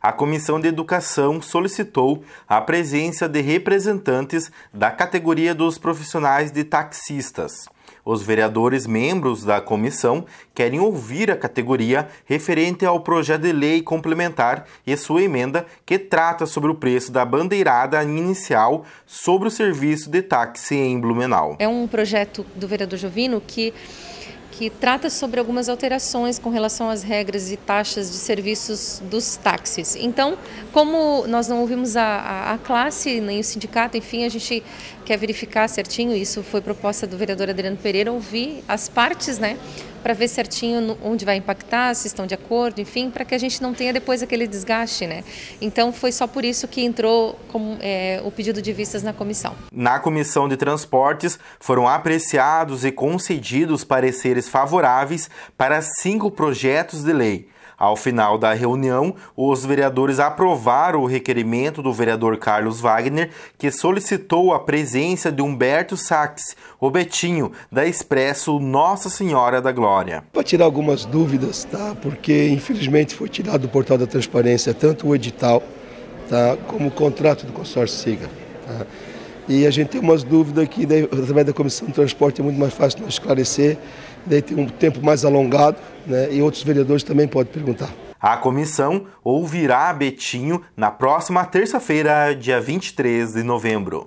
a Comissão de Educação solicitou a presença de representantes da categoria dos profissionais de taxistas. Os vereadores membros da comissão querem ouvir a categoria referente ao projeto de lei complementar e sua emenda que trata sobre o preço da bandeirada inicial sobre o serviço de táxi em Blumenau. É um projeto do vereador Jovino que que trata sobre algumas alterações com relação às regras e taxas de serviços dos táxis. Então, como nós não ouvimos a, a, a classe nem o sindicato, enfim, a gente quer verificar certinho, isso foi proposta do vereador Adriano Pereira, ouvir as partes, né? para ver certinho onde vai impactar, se estão de acordo, enfim, para que a gente não tenha depois aquele desgaste, né? Então foi só por isso que entrou com, é, o pedido de vistas na comissão. Na comissão de transportes foram apreciados e concedidos pareceres favoráveis para cinco projetos de lei. Ao final da reunião, os vereadores aprovaram o requerimento do vereador Carlos Wagner, que solicitou a presença de Humberto Sachs, o Betinho, da Expresso Nossa Senhora da Glória. Para tirar algumas dúvidas, tá? porque infelizmente foi tirado do portal da transparência tanto o edital tá? como o contrato do consórcio SIGA. Tá? E a gente tem umas dúvidas que, né? através da Comissão de Transporte, é muito mais fácil nós esclarecer um tempo mais alongado né, e outros vereadores também podem perguntar. A comissão ouvirá Betinho na próxima terça-feira, dia 23 de novembro.